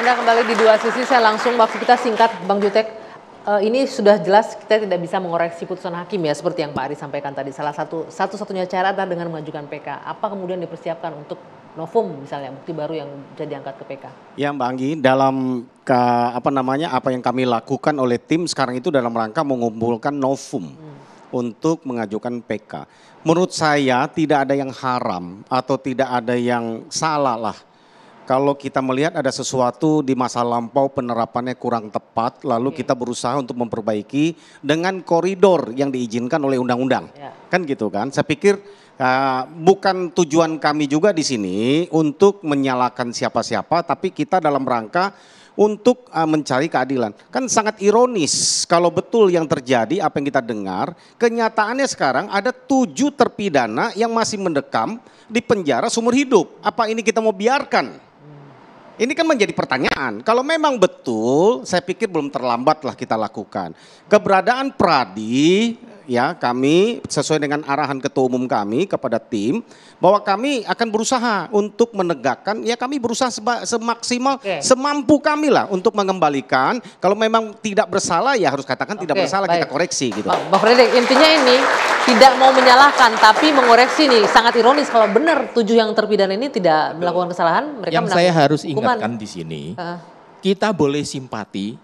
Anda kembali di dua sisi. Saya langsung waktu kita singkat, Bang Jutek. Eh, ini sudah jelas kita tidak bisa mengoreksi putusan hakim ya seperti yang Pak Ari sampaikan tadi. Salah satu satu-satunya cara adalah dengan mengajukan PK. Apa kemudian dipersiapkan untuk novum misalnya bukti baru yang sudah diangkat ke PK? Ya Mbak Anggi, dalam ke, apa namanya apa yang kami lakukan oleh tim sekarang itu dalam rangka mengumpulkan novum. Hmm untuk mengajukan PK. Menurut saya tidak ada yang haram atau tidak ada yang salah lah kalau kita melihat ada sesuatu di masa lampau penerapannya kurang tepat, lalu okay. Iya. kita berusaha untuk memperbaiki dengan koridor yang diizinkan oleh undang-undang, yeah. kan gitu kan? Saya pikir uh, bukan tujuan kami juga di sini untuk menyalahkan siapa-siapa, tapi kita dalam rangka untuk uh, mencari keadilan. Kan sangat ironis kalau betul yang terjadi apa yang kita dengar, kenyataannya sekarang ada tujuh terpidana yang masih mendekam di penjara seumur hidup. Apa ini kita mau biarkan? Ini kan menjadi pertanyaan. Kalau memang betul, saya pikir belum terlambat lah kita lakukan. Keberadaan Pradi ya kami sesuai dengan arahan ketua umum kami kepada tim bahwa kami akan berusaha untuk menegakkan ya kami berusaha seba, semaksimal okay. semampu kami lah untuk mengembalikan kalau memang tidak bersalah ya harus katakan okay, tidak bersalah baik. kita koreksi gitu. Oh, Bang Fredrik intinya ini tidak mau menyalahkan tapi mengoreksi nih sangat ironis kalau benar tujuh yang terpidana ini tidak melakukan kesalahan mereka yang saya harus ingatkan di sini uh. kita boleh simpati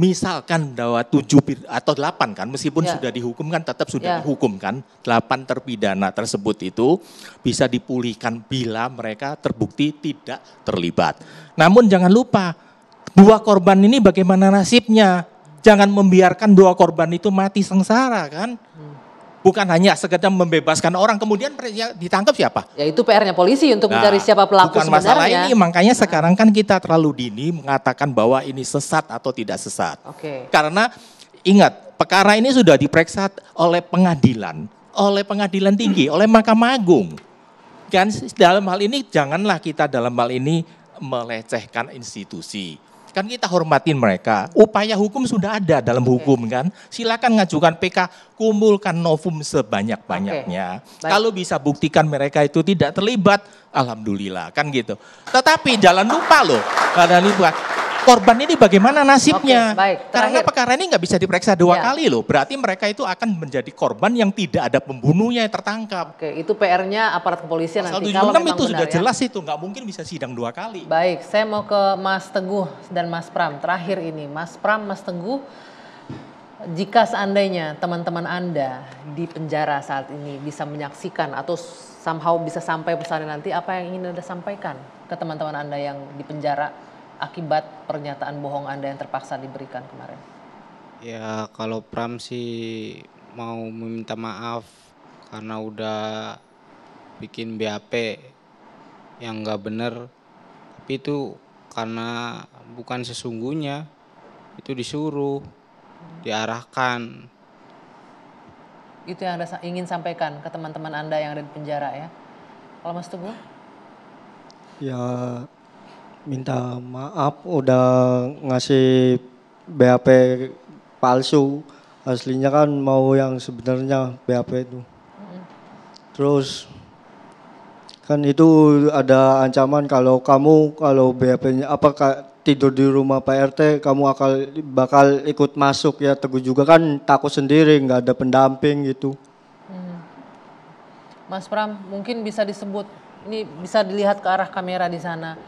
misalkan bahwa tujuh atau delapan kan, meskipun ya. sudah dihukum kan tetap sudah ya. dihukum kan, delapan terpidana tersebut itu bisa dipulihkan bila mereka terbukti tidak terlibat. Namun jangan lupa dua korban ini bagaimana nasibnya? Jangan membiarkan dua korban itu mati sengsara kan? Hmm bukan hanya sekedar membebaskan orang kemudian ditangkap siapa? Ya itu PR-nya polisi untuk nah, mencari siapa pelaku bukan sebenarnya. masalah ini makanya sekarang kan kita terlalu dini mengatakan bahwa ini sesat atau tidak sesat. Oke. Okay. Karena ingat perkara ini sudah diperiksa oleh pengadilan, oleh pengadilan tinggi, oleh Mahkamah Agung. Kan dalam hal ini janganlah kita dalam hal ini melecehkan institusi Kan kita hormatin mereka. Upaya hukum sudah ada dalam hukum kan. Silakan ngajukan PK, kumpulkan novum sebanyak-banyaknya. Okay. Kalau bisa buktikan mereka itu tidak terlibat, alhamdulillah kan gitu. Tetapi jalan lupa loh, karena lupa korban ini bagaimana nasibnya. Okay, baik. Karena perkara ini nggak bisa diperiksa dua ya. kali loh. Berarti mereka itu akan menjadi korban yang tidak ada pembunuhnya yang tertangkap. Oke, itu PR-nya aparat kepolisian Pasal nanti. kalau itu benar, sudah ya. jelas itu, nggak mungkin bisa sidang dua kali. Baik, saya mau ke Mas Teguh dan Mas Pram. Terakhir ini, Mas Pram, Mas Teguh, jika seandainya teman-teman Anda di penjara saat ini bisa menyaksikan atau somehow bisa sampai pesannya nanti, apa yang ingin Anda sampaikan ke teman-teman Anda yang di penjara akibat pernyataan bohong Anda yang terpaksa diberikan kemarin? Ya, kalau Pram sih mau meminta maaf karena udah bikin BAP yang nggak bener. Tapi itu karena bukan sesungguhnya. Itu disuruh, diarahkan. Itu yang Anda ingin sampaikan ke teman-teman Anda yang ada di penjara ya? Kalau Mas Teguh? Ya, minta maaf udah ngasih BAP palsu aslinya kan mau yang sebenarnya BAP itu terus kan itu ada ancaman kalau kamu kalau BAP-nya apa tidur di rumah Pak RT kamu akan bakal ikut masuk ya teguh juga kan takut sendiri nggak ada pendamping gitu mm. Mas Pram mungkin bisa disebut ini bisa dilihat ke arah kamera di sana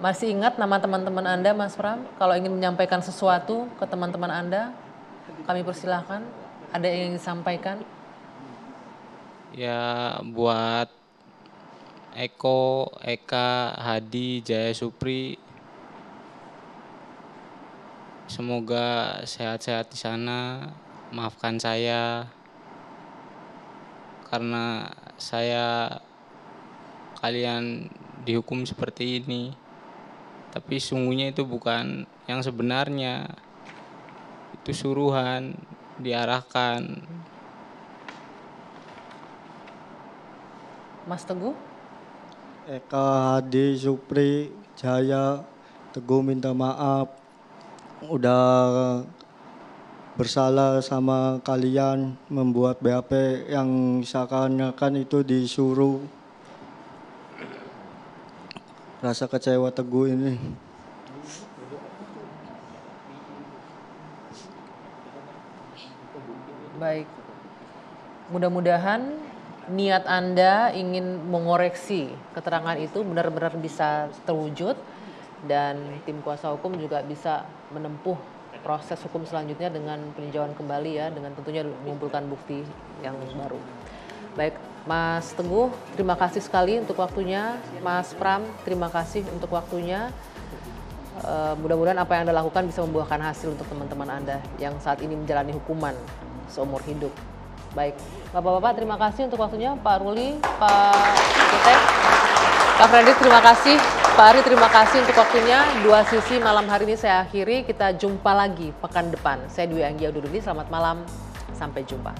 masih ingat nama teman-teman Anda, Mas Pram? Kalau ingin menyampaikan sesuatu ke teman-teman Anda, kami persilahkan. Ada yang ingin disampaikan? Ya, buat Eko, Eka, Hadi, Jaya Supri, semoga sehat-sehat di sana. Maafkan saya karena saya kalian dihukum seperti ini tapi sungguhnya itu bukan yang sebenarnya itu suruhan diarahkan Mas Teguh Eka Hadi Supri Jaya Teguh minta maaf udah bersalah sama kalian membuat BAP yang seakan-akan itu disuruh rasa kecewa teguh ini. Baik. Mudah-mudahan niat Anda ingin mengoreksi keterangan itu benar-benar bisa terwujud dan tim kuasa hukum juga bisa menempuh proses hukum selanjutnya dengan peninjauan kembali ya dengan tentunya mengumpulkan bukti yang baru. Baik, Mas Teguh, terima kasih sekali untuk waktunya. Mas Pram, terima kasih untuk waktunya. Uh, mudah-mudahan apa yang Anda lakukan bisa membuahkan hasil untuk teman-teman Anda yang saat ini menjalani hukuman seumur hidup. Baik, Bapak-Bapak terima kasih untuk waktunya. Pak Ruli, Pak Kutek, Pak Fredrik terima kasih. Pak Ari terima kasih untuk waktunya. Dua sisi malam hari ini saya akhiri. Kita jumpa lagi pekan depan. Saya Dwi Anggia Duduli, selamat malam. Sampai jumpa.